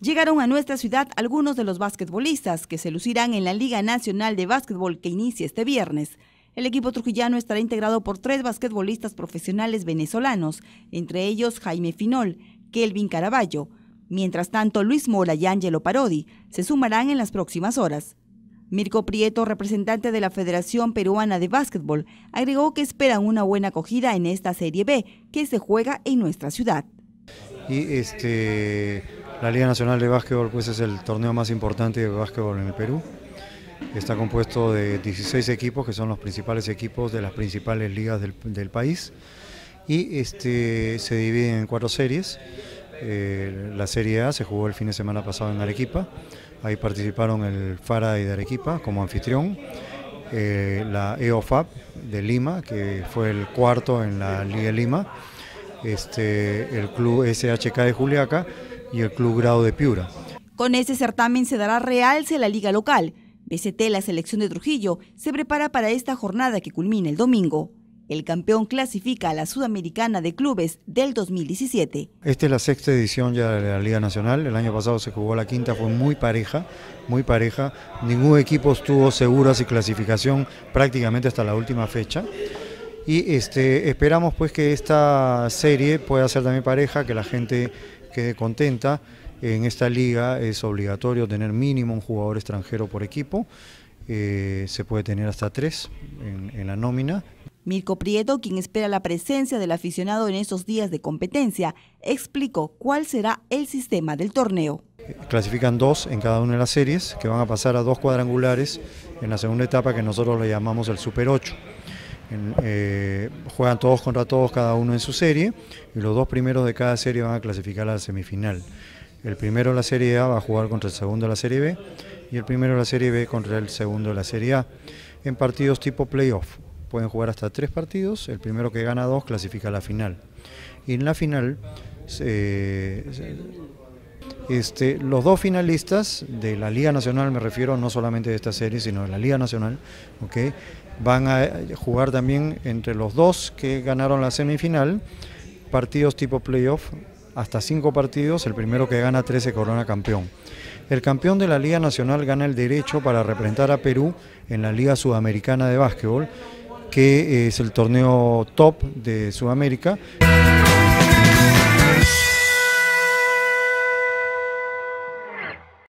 Llegaron a nuestra ciudad algunos de los basquetbolistas que se lucirán en la Liga Nacional de Básquetbol que inicia este viernes. El equipo trujillano estará integrado por tres basquetbolistas profesionales venezolanos, entre ellos Jaime Finol, Kelvin Caraballo. Mientras tanto, Luis Mora y Ángelo Parodi se sumarán en las próximas horas. Mirko Prieto, representante de la Federación Peruana de Básquetbol, agregó que esperan una buena acogida en esta Serie B que se juega en nuestra ciudad. Y este la Liga Nacional de Básquetbol pues, es el torneo más importante de básquetbol en el Perú. Está compuesto de 16 equipos, que son los principales equipos de las principales ligas del, país. Y este, se divide en cuatro series. Eh, la Serie A se jugó el fin de semana pasado en Arequipa. Ahí participaron el Faraday de Arequipa como anfitrión. Eh, la EOFAP de Lima, que fue el cuarto en la Liga Lima. Este, el club SHK de Juliaca y el Club Grado de Piura. Con este certamen se dará realce a la liga local. BCT, la selección de Trujillo, se prepara para esta jornada que culmina el domingo. El campeón clasifica a la Sudamericana de Clubes del 2017. Esta es la sexta edición ya de la Liga Nacional. El año pasado se jugó la quinta, fue muy pareja, muy pareja. Ningún equipo estuvo seguro y clasificación prácticamente hasta la última fecha. Y este, esperamos pues que esta serie pueda ser también pareja, que la gente quede contenta. En esta liga es obligatorio tener mínimo un jugador extranjero por equipo. Eh, se puede tener hasta tres en, en la nómina. Mirko Prieto, quien espera la presencia del aficionado en estos días de competencia, explicó cuál será el sistema del torneo. Clasifican dos en cada una de las series, que van a pasar a dos cuadrangulares en la segunda etapa que nosotros le llamamos el Super 8. Eh, juegan todos contra todos, cada uno en su serie, y los dos primeros de cada serie van a clasificar a la semifinal. El primero de la Serie A va a jugar contra el segundo de la Serie B, y el primero de la Serie B contra el segundo de la Serie A, en partidos tipo playoff. Pueden jugar hasta tres partidos, el primero que gana dos clasifica a la final. Y en la final se este, los dos finalistas de la Liga Nacional, me refiero no solamente de esta serie, sino de la Liga Nacional, van a eh, jugar también entre los dos que ganaron la semifinal, partidos tipo playoff, hasta cinco partidos, el primero que gana 13 corona campeón. El campeón de la Liga Nacional gana el derecho para representar a Perú en la Liga Sudamericana de Básquetbol, que es el torneo top de Sudamérica.